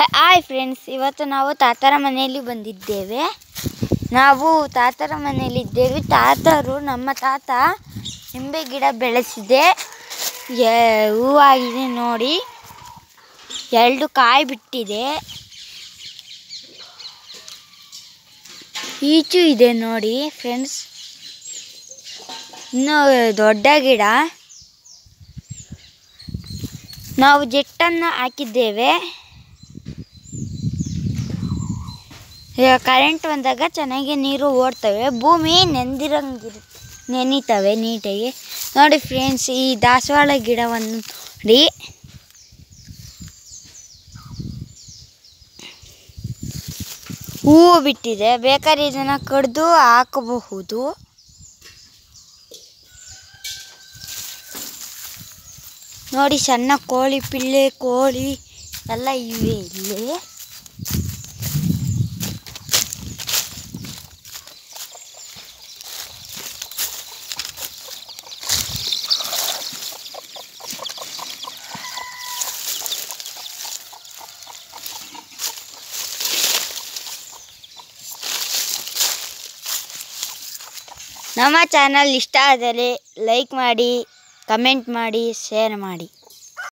hi friends ಇವತ್ತು ನಾವು ತಾತರ ಮನೆಯಲ್ಲಿ ಬಂದಿದ್ದೇವೆ ನಾವು ತಾತರ ಇದ್ದೇವೆ ತಾತರು ನಮ್ಮ ತಾತ ನಿಂಬೆ ಗಿಡ ಬೆಳೆಸಿದೆ ಹೂವಾಗಿದೆ ನೋಡಿ ಎರಡು ಕಾಯಿ ಬಿಟ್ಟಿದೆ ಈಚು ಇದೆ ನೋಡಿ ಫ್ರೆಂಡ್ಸ್ ಇನ್ನು ದೊಡ್ಡ ಗಿಡ ನಾವು ಜೆಟ್ಟನ್ನು ಹಾಕಿದ್ದೇವೆ ಕರೆಂಟ್ ಬಂದಾಗ ಚೆನ್ನಾಗಿ ನೀರು ಓಡ್ತವೆ ಭೂಮಿ ನೆಂದಿರಂಗಿರು ನೆನೀತವೆ ನೀಟಾಗಿ ನೋಡಿ ಫ್ರೆಂಡ್ಸ್ ಈ ದಾಸವಾಳ ಗಿಡವನ್ನು ನೋಡಿ ಹೂವು ಬಿಟ್ಟಿದೆ ಬೇಕಾದ್ರೆ ಇದನ್ನು ಕಡಿದು ಹಾಕಬಹುದು ನೋಡಿ ಸಣ್ಣ ಕೋಳಿ ಪಿಳ್ಳೆ ಕೋಳಿ ಎಲ್ಲ ಇವೆ ಇಲ್ಲಿ ನಮ್ಮ ಚಾನಲ್ ಇಷ್ಟ ಆದರೆ ಲೈಕ್ ಮಾಡಿ ಕಮೆಂಟ್ ಮಾಡಿ ಶೇರ್ ಮಾಡಿ